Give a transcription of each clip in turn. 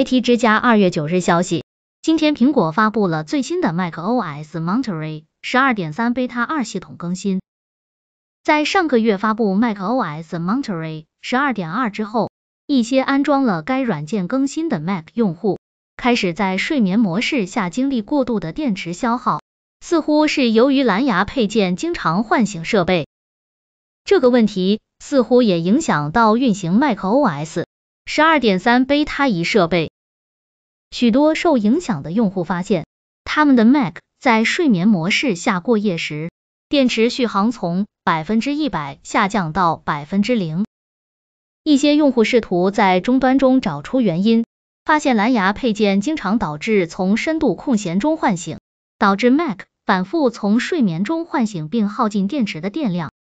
IT 之家二月九日消息，今天苹果发布了最新的 macOS Monterey 十二点三 Beta 二系统更新。在上个月发布 macOS Monterey 十二点二之后，一些安装了该软件更新的 Mac 用户开始在睡眠模式下经历过度的电池消耗，似乎是由于蓝牙配件经常唤醒设备。这个问题似乎也影响到运行 macOS。12.3贝塔仪设备，许多受影响的用户发现，他们的 Mac 在睡眠模式下过夜时，电池续航从百分之一百下降到百分之零。一些用户试图在终端中找出原因，发现蓝牙配件经常导致从深度空闲中唤醒，导致 Mac 反复从睡眠中唤醒并耗尽电池的电量。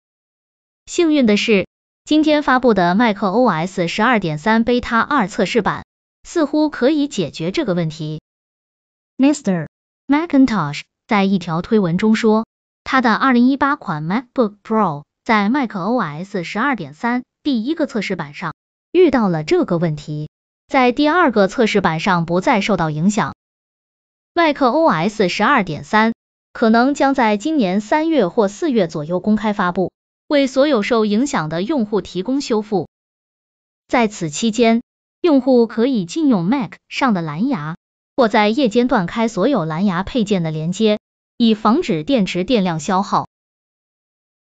幸运的是，今天发布的 macOS 12.3 Beta 2测试版似乎可以解决这个问题。Mr. Macintosh 在一条推文中说，他的2018款 MacBook Pro 在 macOS 12.3第一个测试版上遇到了这个问题，在第二个测试版上不再受到影响。macOS 12.3可能将在今年三月或四月左右公开发布。为所有受影响的用户提供修复。在此期间，用户可以禁用 Mac 上的蓝牙，或在夜间断开所有蓝牙配件的连接，以防止电池电量消耗。